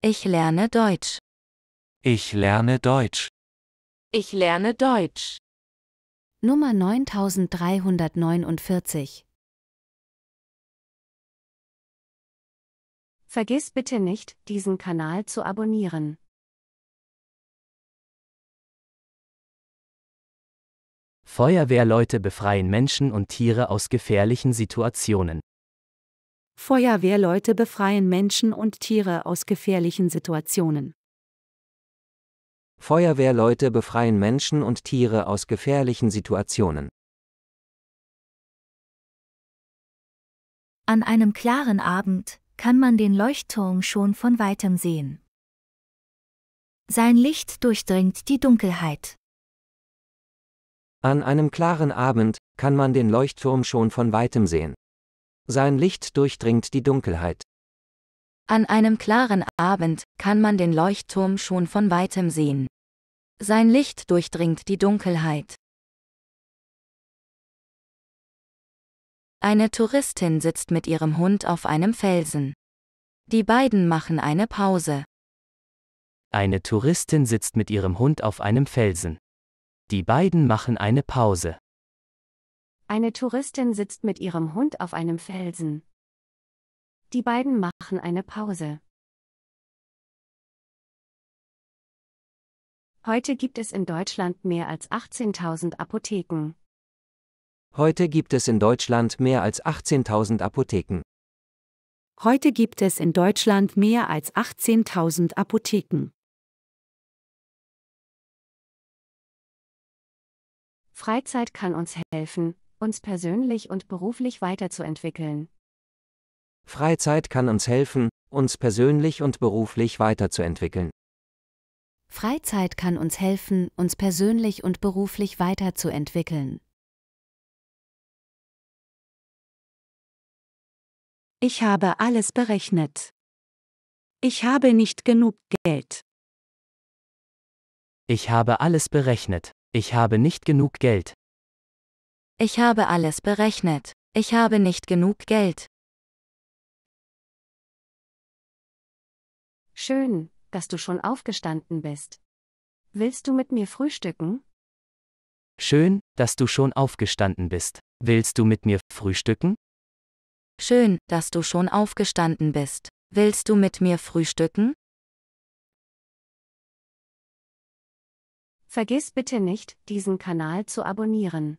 Ich lerne Deutsch. Ich lerne Deutsch. Ich lerne Deutsch. Nummer 9349. Vergiss bitte nicht, diesen Kanal zu abonnieren. Feuerwehrleute befreien Menschen und Tiere aus gefährlichen Situationen. Feuerwehrleute befreien Menschen und Tiere aus gefährlichen Situationen. Feuerwehrleute befreien Menschen und Tiere aus gefährlichen Situationen. An einem klaren Abend kann man den Leuchtturm schon von weitem sehen. Sein Licht durchdringt die Dunkelheit. An einem klaren Abend kann man den Leuchtturm schon von weitem sehen. Sein Licht durchdringt die Dunkelheit. An einem klaren Abend kann man den Leuchtturm schon von weitem sehen. Sein Licht durchdringt die Dunkelheit. Eine Touristin sitzt mit ihrem Hund auf einem Felsen. Die beiden machen eine Pause. Eine Touristin sitzt mit ihrem Hund auf einem Felsen. Die beiden machen eine Pause. Eine Touristin sitzt mit ihrem Hund auf einem Felsen. Die beiden machen eine Pause. Heute gibt es in Deutschland mehr als 18.000 Apotheken. Heute gibt es in Deutschland mehr als 18.000 Apotheken. Heute gibt es in Deutschland mehr als 18.000 Apotheken. Freizeit kann uns helfen, uns persönlich und beruflich weiterzuentwickeln. Freizeit kann uns helfen, uns persönlich und beruflich weiterzuentwickeln. Freizeit kann uns helfen, uns persönlich und beruflich weiterzuentwickeln. Ich habe alles berechnet. Ich habe nicht genug Geld. Ich habe alles berechnet. Ich habe nicht genug Geld. Ich habe alles berechnet. Ich habe nicht genug Geld. Schön, dass du schon aufgestanden bist. Willst du mit mir frühstücken? Schön, dass du schon aufgestanden bist. Willst du mit mir frühstücken? Schön, dass du schon aufgestanden bist. Willst du mit mir frühstücken? Vergiss bitte nicht, diesen Kanal zu abonnieren.